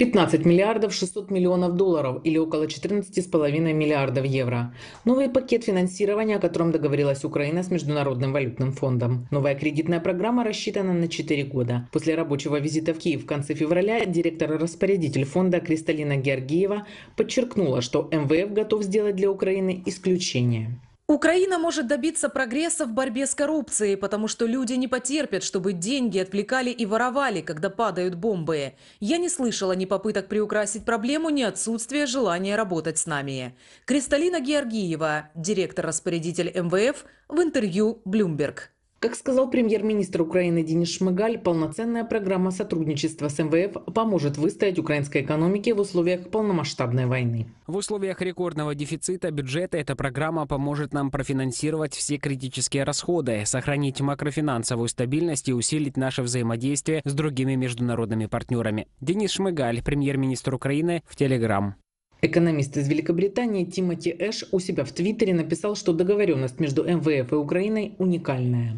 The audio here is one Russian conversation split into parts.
15 миллиардов 600 миллионов долларов или около 14,5 миллиардов евро. Новый пакет финансирования, о котором договорилась Украина с Международным валютным фондом. Новая кредитная программа рассчитана на 4 года. После рабочего визита в Киев в конце февраля директор-распорядитель фонда Кристалина Георгиева подчеркнула, что МВФ готов сделать для Украины исключение. Украина может добиться прогресса в борьбе с коррупцией, потому что люди не потерпят, чтобы деньги отвлекали и воровали, когда падают бомбы. Я не слышала ни попыток приукрасить проблему, ни отсутствия желания работать с нами. Кристалина Георгиева, директор-распорядитель МВФ, в интервью Bloomberg. Как сказал премьер-министр Украины Денис Шмыгаль, полноценная программа сотрудничества с МВФ поможет выстоять украинской экономике в условиях полномасштабной войны. В условиях рекордного дефицита бюджета эта программа поможет нам профинансировать все критические расходы, сохранить макрофинансовую стабильность и усилить наше взаимодействие с другими международными партнерами. Денис Шмыгаль, премьер-министр Украины, в Телеграм. Экономист из Великобритании Тимоти Эш у себя в Твиттере написал, что договоренность между МВФ и Украиной уникальная.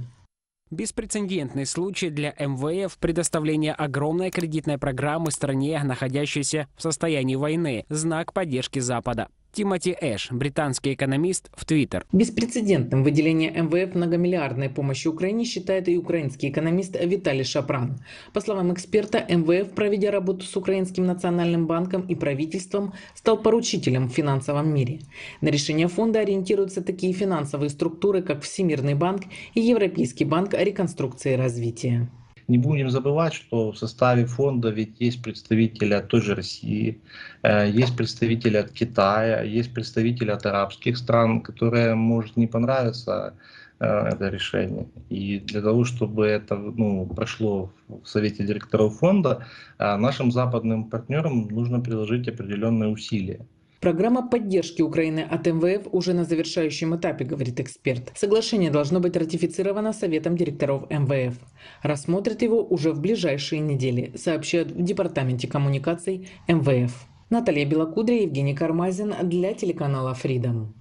Беспрецедентный случай для МВФ предоставления огромной кредитной программы стране, находящейся в состоянии войны, знак поддержки Запада. Тимоти Эш, британский экономист, в Твиттер. Беспрецедентным выделение МВФ многомиллиардной помощи Украине считает и украинский экономист Виталий Шапран. По словам эксперта, МВФ, проведя работу с Украинским национальным банком и правительством, стал поручителем в финансовом мире. На решение фонда ориентируются такие финансовые структуры, как Всемирный банк и Европейский банк реконструкции и развития. Не будем забывать, что в составе фонда ведь есть представители от той же России, э, есть представители от Китая, есть представители от арабских стран, которые может не понравиться э, это решение. И для того, чтобы это ну, прошло в Совете директоров фонда, э, нашим западным партнерам нужно приложить определенные усилия. Программа поддержки Украины от МВФ уже на завершающем этапе, говорит эксперт. Соглашение должно быть ратифицировано Советом директоров МВФ. Рассмотрят его уже в ближайшие недели, сообщают в Департаменте коммуникаций МВФ. Наталья Белокудря, Евгений Кармазин для телеканала Freedom.